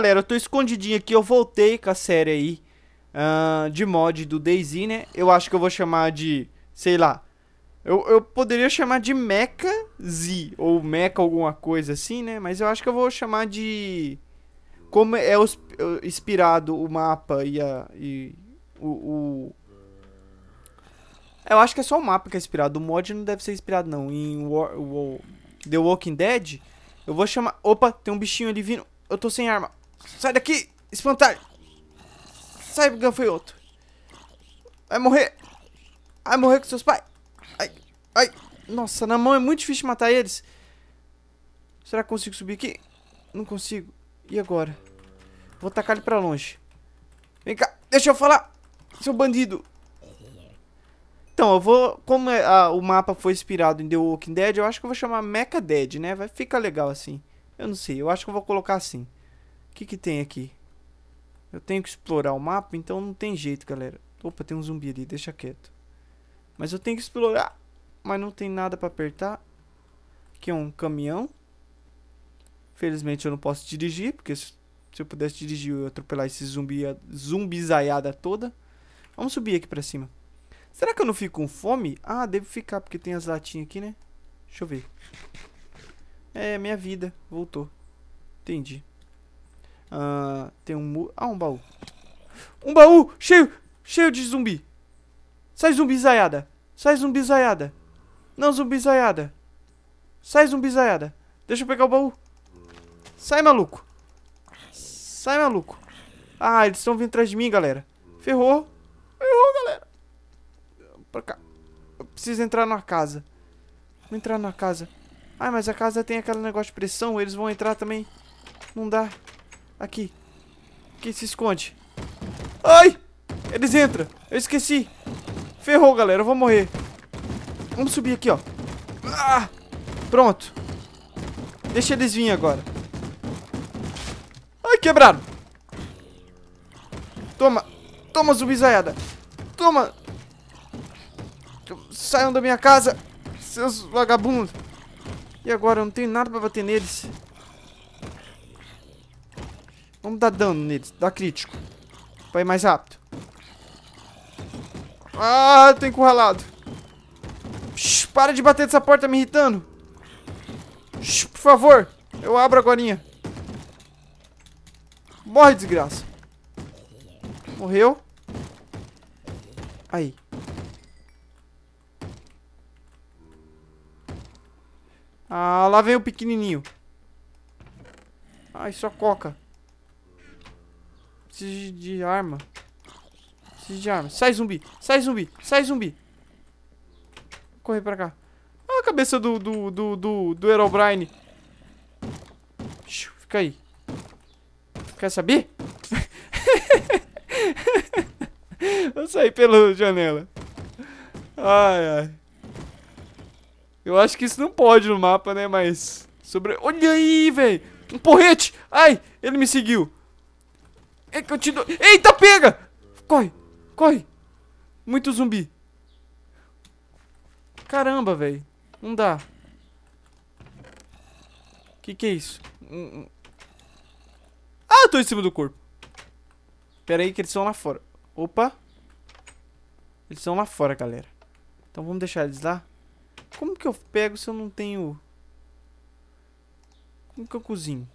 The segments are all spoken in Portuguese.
galera, eu tô escondidinho aqui, eu voltei com a série aí uh, de mod do Daisy, né? Eu acho que eu vou chamar de, sei lá, eu, eu poderia chamar de Mecha Z, ou Mecha alguma coisa assim, né? Mas eu acho que eu vou chamar de... Como é os, inspirado o mapa e, a, e o, o... Eu acho que é só o mapa que é inspirado, o mod não deve ser inspirado não, em War, War, The Walking Dead... Eu vou chamar. Opa, tem um bichinho ali vindo. Eu tô sem arma. Sai daqui, espantalho. Sai, gafanhoto. Vai morrer. Vai morrer com seus pais. Ai, ai. Nossa, na mão é muito difícil matar eles. Será que consigo subir aqui? Não consigo. E agora? Vou tacar ele pra longe. Vem cá, deixa eu falar, seu bandido. Então, eu vou... Como é, a, o mapa foi inspirado em The Walking Dead, eu acho que eu vou chamar Mecha Dead, né? Vai ficar legal assim. Eu não sei, eu acho que eu vou colocar assim. O que, que tem aqui? Eu tenho que explorar o mapa, então não tem jeito, galera. Opa, tem um zumbi ali, deixa quieto. Mas eu tenho que explorar. Mas não tem nada pra apertar. Aqui é um caminhão. Felizmente eu não posso dirigir, porque se eu pudesse dirigir eu ia atropelar esse zumbi, zumbizaiada toda. Vamos subir aqui pra cima. Será que eu não fico com fome? Ah, devo ficar, porque tem as latinhas aqui, né? Deixa eu ver. É, minha vida. Voltou. Entendi. Uh, tem um... Ah, um baú. Um baú cheio, cheio de zumbi. Sai zumbi zaiada. Sai zumbi zaiada. Não zumbi zaiada. Sai zumbi zaiada. Deixa eu pegar o baú. Sai, maluco. Sai, maluco. Ah, eles estão vindo atrás de mim, galera. Ferrou. Ferrou, galera. Pra cá. Eu preciso entrar na casa. Vou entrar na casa. Ai, mas a casa tem aquele negócio de pressão. Eles vão entrar também. Não dá. Aqui. Aqui, se esconde. Ai! Eles entram. Eu esqueci. Ferrou, galera. Eu vou morrer. Vamos subir aqui, ó. Ah! Pronto. Deixa eles virem agora. Ai, quebraram. Toma. Toma, zumbizaiada. Toma. Saiam da minha casa, seus vagabundos. E agora? Eu não tenho nada pra bater neles. Vamos dar dano neles. Dá crítico. Pra ir mais rápido. Ah, eu tô encurralado. Shhh, para de bater nessa porta, me irritando. Shhh, por favor. Eu abro agora. Morre, desgraça. Morreu. Aí. Ah, lá vem o pequenininho. Ai, só coca. Preciso de arma. Preciso de arma. Sai, zumbi. Sai, zumbi. Sai, zumbi. Correr pra cá. Ah, a cabeça do, do, do, do, do Herobrine. Fica aí. Quer saber? Vou sair pela janela. Ai, ai. Eu acho que isso não pode no mapa, né? Mas... Sobre... Olha aí, velho! Um porrete! Ai! Ele me seguiu. É que eu te dou... Eita, pega! Corre, corre. Muito zumbi. Caramba, velho. Não dá. Que que é isso? Hum, hum. Ah, eu tô em cima do corpo. Pera aí que eles estão lá fora. Opa. Eles estão lá fora, galera. Então vamos deixar eles lá. Como que eu pego se eu não tenho... Como que eu cozinho?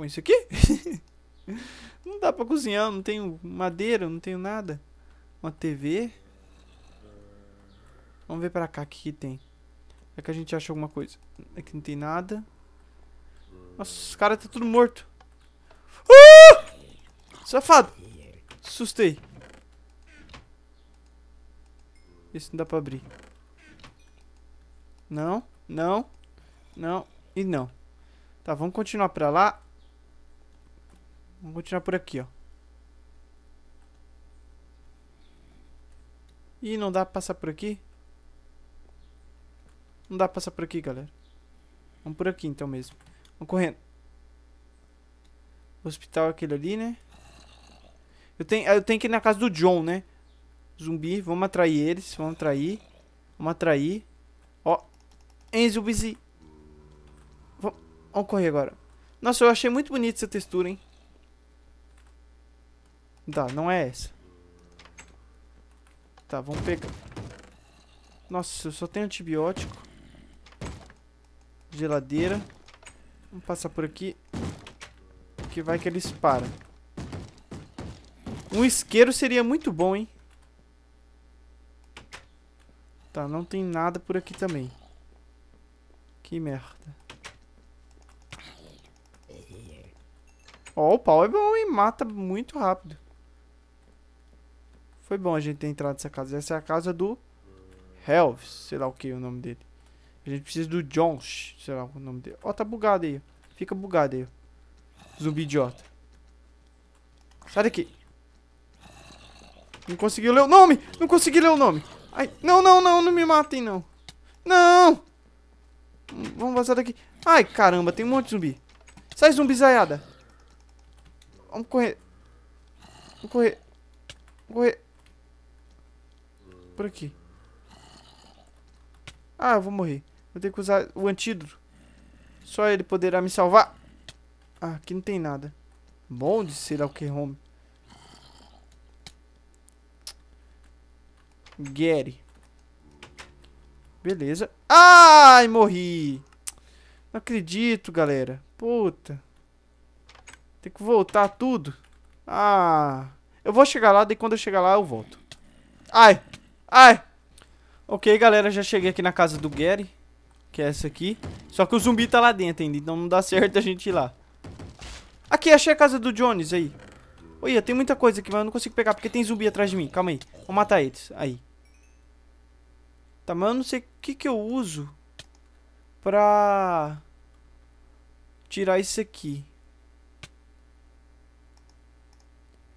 põe isso aqui? não dá pra cozinhar, não tenho madeira, não tenho nada. Uma TV. Vamos ver pra cá o que, que tem. É que a gente acha alguma coisa. Aqui é não tem nada. Nossa, os caras tá tudo morto. Uh! Safado! Assustei. Esse não dá pra abrir. Não, não, não e não. Tá, vamos continuar pra lá. Vamos continuar por aqui, ó. Ih, não dá pra passar por aqui? Não dá pra passar por aqui, galera. Vamos por aqui, então, mesmo. Vamos correndo. O hospital é aquele ali, né? Eu tenho, eu tenho que ir na casa do John, né? Zumbi, vamos atrair eles. Vamos atrair. Vamos atrair. Ó. Hein, Busy. Vamos correr agora. Nossa, eu achei muito bonita essa textura, hein? Tá, não é essa. Tá, vamos pegar. Nossa, eu só tenho antibiótico. Geladeira. Vamos passar por aqui. Que vai que eles param. Um isqueiro seria muito bom, hein? Tá, não tem nada por aqui também. Que merda. Ó, oh, o pau é bom, hein? Mata muito rápido. Foi bom a gente ter entrado nessa casa. Essa é a casa do Helves, sei lá o que é o nome dele. A gente precisa do Jones, sei lá o nome dele. Ó, tá bugado aí. Fica bugado aí. Zumbi idiota. Sai daqui. Não consegui ler o nome! Não consegui ler o nome! Ai, não, não, não, não me matem, não. Não! Vamos passar daqui. Ai, caramba, tem um monte de zumbi. Sai, zumbi zaiada. Vamos correr. Vamos correr. Vamos correr por aqui. Ah, eu vou morrer. Vou ter que usar o antídoto. Só ele poderá me salvar. Ah, aqui não tem nada. Bom de ser lá que home. Gary. Beleza. Ai, morri. Não acredito, galera. Puta. Tem que voltar tudo. Ah. Eu vou chegar lá, daí quando eu chegar lá eu volto. Ai. Ai! Ok, galera, já cheguei aqui na casa do Gary. Que é essa aqui. Só que o zumbi tá lá dentro ainda, então não dá certo a gente ir lá. Aqui, achei a casa do Jones aí. Olha, tem muita coisa aqui, mas eu não consigo pegar porque tem zumbi atrás de mim. Calma aí. Vou matar eles. Aí. Tá, mas eu não sei o que que eu uso pra tirar isso aqui.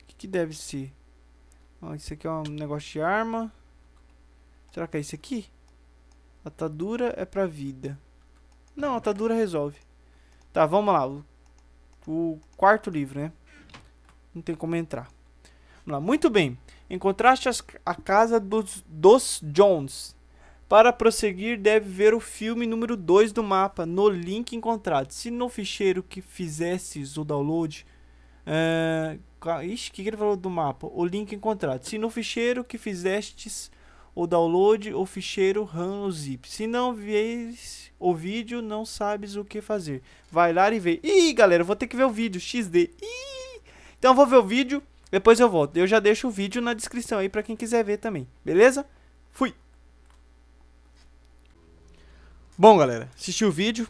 O que, que deve ser? Ó, isso aqui é um negócio de arma. Será que é esse aqui? Atadura é pra vida. Não, atadura resolve. Tá, vamos lá. O, quarto livro, né? Não tem como entrar. Vamos lá. Muito bem. Encontraste as, a casa dos, dos Jones. Para prosseguir, deve ver o filme número 2 do mapa no link encontrado. Se no ficheiro que fizesses o download. Uh, ixi, o que ele falou do mapa? O link encontrado. Se no ficheiro que fizestes o download, o ficheiro RAM no zip. Se não vês o vídeo, não sabes o que fazer. Vai lá e vê. Ih, galera, vou ter que ver o vídeo, XD. Ih! Então vou ver o vídeo, depois eu volto. Eu já deixo o vídeo na descrição aí para quem quiser ver também, beleza? Fui! Bom, galera, assisti o vídeo.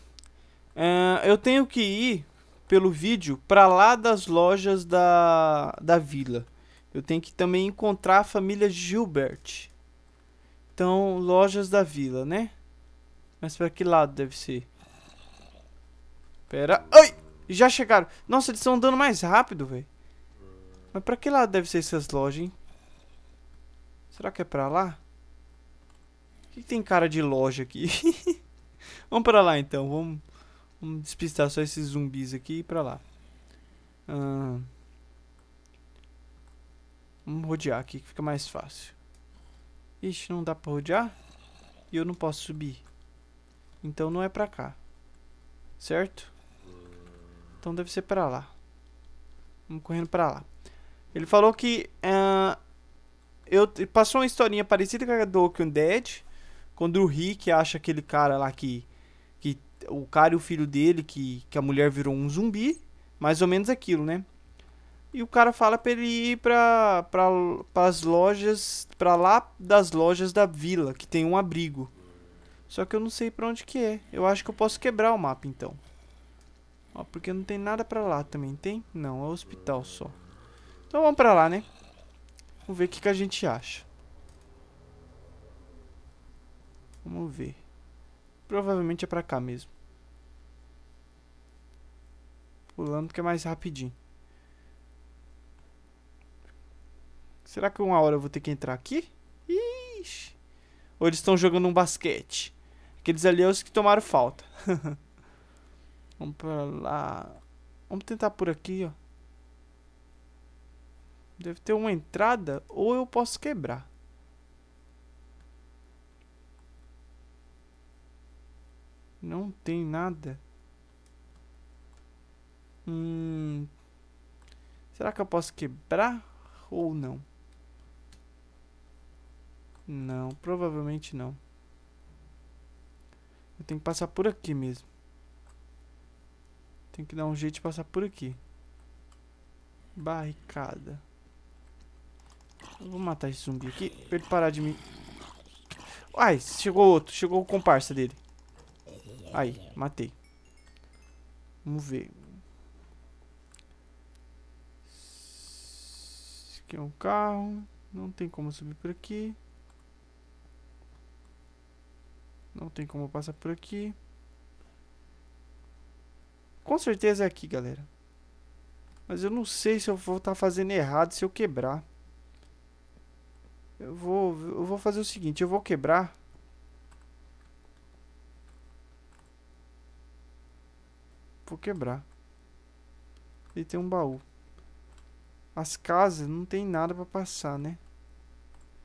Uh, eu tenho que ir pelo vídeo para lá das lojas da, da vila. Eu tenho que também encontrar a família Gilbert. Então, lojas da vila, né? Mas pra que lado deve ser? Pera. Ai! Já chegaram. Nossa, eles estão andando mais rápido, velho. Mas pra que lado deve ser essas lojas, hein? Será que é pra lá? O que, tem cara de loja aqui? vamos pra lá, então. Vamos, vamos despistar só esses zumbis aqui e ir pra lá. Ah, vamos rodear aqui, que fica mais fácil. Ixi, não dá pra rodear? E eu não posso subir. Então não é pra cá. Certo? Então deve ser pra lá. Vamos correndo pra lá. Ele falou que... Uh, eu, passou uma historinha parecida com a do Oakland Dead. Quando o Rick acha aquele cara lá que... que o cara e o filho dele, que, que a mulher virou um zumbi. Mais ou menos aquilo, né? E o cara fala pra ele ir pra, pra, pras lojas, pra lá das lojas da vila, que tem um abrigo. Só que eu não sei pra onde que é. Eu acho que eu posso quebrar o mapa, então. Ó, porque não tem nada pra lá também, tem? Não, é o hospital só. Então vamos pra lá, né? Vamos ver o que, que a gente acha. Vamos ver. Provavelmente é pra cá mesmo. Pulando que é mais rapidinho. Será que uma hora eu vou ter que entrar aqui? Ixi. Ou eles estão jogando um basquete? Aqueles ali é os que tomaram falta. Vamos pra lá. Vamos tentar por aqui, ó. Deve ter uma entrada ou eu posso quebrar. Não tem nada. Hum, será que eu posso quebrar ou não? Não, provavelmente não. Eu tenho que passar por aqui mesmo. Tem que dar um jeito de passar por aqui. Barricada. Eu vou matar esse zumbi aqui pra ele parar de me... Ai, chegou outro. Chegou o comparsa dele. Aí, matei. Vamos ver. Esse aqui é um carro. Não tem como subir por aqui. Não tem como passar por aqui. Com certeza é aqui, galera. Mas eu não sei se eu vou estar tá fazendo errado se eu quebrar. Eu vou, eu vou fazer o seguinte, eu vou quebrar. Vou quebrar. E tem um baú. As casas não tem nada pra passar, né?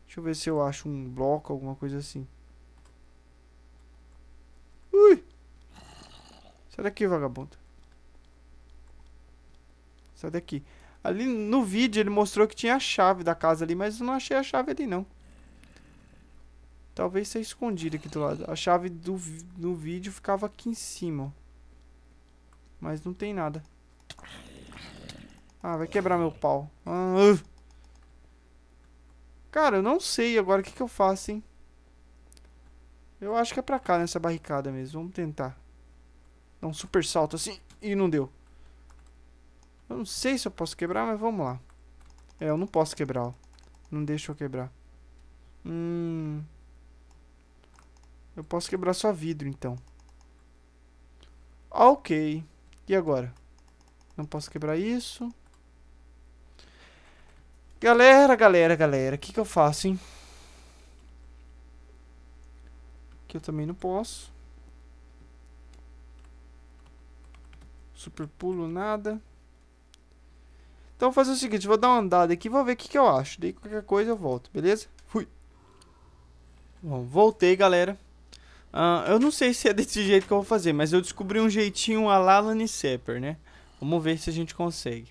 Deixa eu ver se eu acho um bloco, alguma coisa assim. Ui! Sai daqui, vagabundo. Sai daqui. Ali no vídeo ele mostrou que tinha a chave da casa ali, mas eu não achei a chave ali não. Talvez seja escondida aqui do lado. A chave do, do vídeo ficava aqui em cima. Mas não tem nada. Ah, vai quebrar meu pau. Ah, uh. Cara, eu não sei agora o que, que eu faço, hein. Eu acho que é pra cá, nessa barricada mesmo. Vamos tentar. Dá um super salto assim. E não deu. Eu não sei se eu posso quebrar, mas vamos lá. É, eu não posso quebrar, ó. Não deixa eu quebrar. Hum... Eu posso quebrar só vidro, então. Ah, ok. E agora? Não posso quebrar isso. Galera, galera, galera. O que, que eu faço, hein? Que eu também não posso. Super pulo, nada. Então vou fazer o seguinte, vou dar uma andada aqui, vou ver o que, que eu acho. Daí qualquer coisa eu volto, beleza? Fui. Bom, voltei, galera. Ah, eu não sei se é desse jeito que eu vou fazer, mas eu descobri um jeitinho a la Sepper, né? Vamos ver se a gente consegue.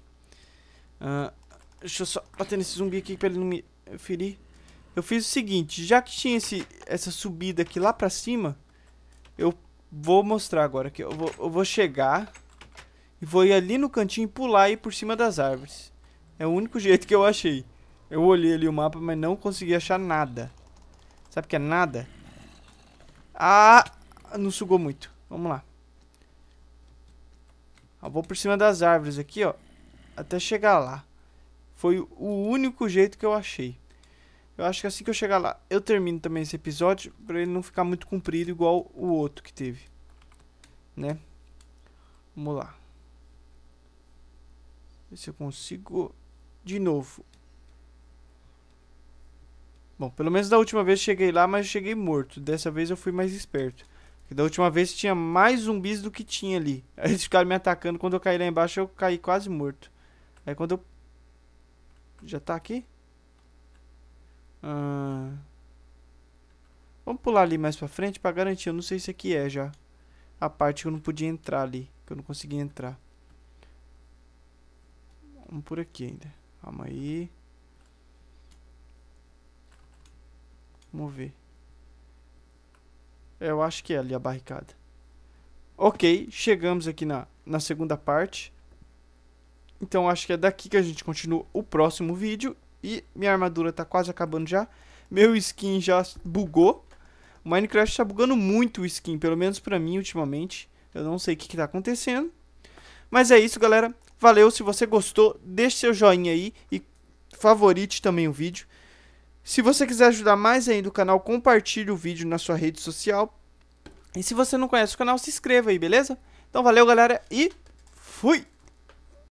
Ah, deixa eu só bater nesse zumbi aqui pra ele não me ferir eu fiz o seguinte, já que tinha esse, essa subida aqui lá pra cima, eu vou mostrar agora aqui. Eu vou, eu vou chegar e vou ir ali no cantinho pular e ir por cima das árvores. É o único jeito que eu achei. Eu olhei ali o mapa, mas não consegui achar nada. Sabe o que é nada? Ah, não sugou muito. Vamos lá. Eu vou por cima das árvores aqui, ó. Até chegar lá. Foi o único jeito que eu achei. Eu acho que assim que eu chegar lá, eu termino também esse episódio, pra ele não ficar muito comprido igual o outro que teve. Né? Vamos lá. Ver se eu consigo de novo. Bom, pelo menos da última vez cheguei lá, mas cheguei morto. Dessa vez eu fui mais esperto. Porque da última vez tinha mais zumbis do que tinha ali. Aí eles ficaram me atacando. Quando eu caí lá embaixo, eu caí quase morto. Aí quando eu... Já tá aqui? Ah. vamos pular ali mais pra frente pra garantir. Eu não sei se aqui é já. A parte que eu não podia entrar ali. Que eu não conseguia entrar. Vamos por aqui ainda. Calma aí. Vamos ver. É, eu acho que é ali a barricada. Ok, chegamos aqui na, na segunda parte. Então acho que é daqui que a gente continua o próximo vídeo. E minha armadura tá quase acabando já. Meu skin já bugou. O Minecraft tá bugando muito o skin, pelo menos pra mim ultimamente. Eu não sei o que, que tá acontecendo. Mas é isso, galera. Valeu, se você gostou, deixe seu joinha aí e favorite também o vídeo. Se você quiser ajudar mais ainda o canal, compartilhe o vídeo na sua rede social. E se você não conhece o canal, se inscreva aí, beleza? Então valeu, galera, e fui!